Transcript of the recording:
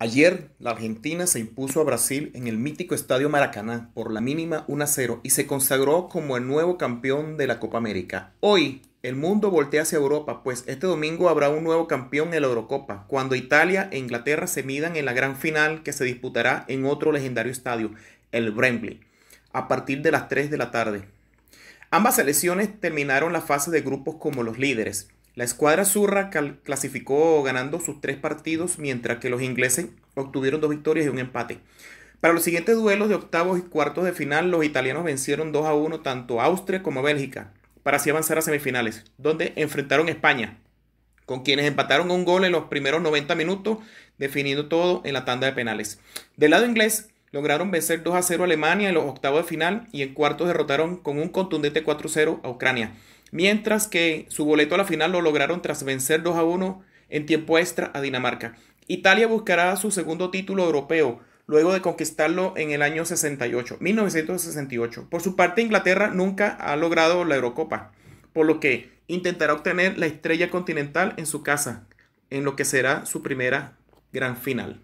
Ayer, la Argentina se impuso a Brasil en el mítico Estadio Maracaná por la mínima 1-0 y se consagró como el nuevo campeón de la Copa América. Hoy, el mundo voltea hacia Europa, pues este domingo habrá un nuevo campeón en la Eurocopa, cuando Italia e Inglaterra se midan en la gran final que se disputará en otro legendario estadio, el Wembley, a partir de las 3 de la tarde. Ambas selecciones terminaron la fase de grupos como los líderes, la escuadra zurra clasificó ganando sus tres partidos, mientras que los ingleses obtuvieron dos victorias y un empate. Para los siguientes duelos de octavos y cuartos de final, los italianos vencieron 2 a 1 tanto a Austria como a Bélgica, para así avanzar a semifinales, donde enfrentaron a España, con quienes empataron un gol en los primeros 90 minutos, definiendo todo en la tanda de penales. Del lado inglés, lograron vencer 2 a 0 a Alemania en los octavos de final y en cuartos derrotaron con un contundente 4 a 0 a Ucrania mientras que su boleto a la final lo lograron tras vencer 2 a 1 en tiempo extra a Dinamarca. Italia buscará su segundo título europeo luego de conquistarlo en el año 68, 1968. Por su parte, Inglaterra nunca ha logrado la Eurocopa, por lo que intentará obtener la estrella continental en su casa, en lo que será su primera gran final.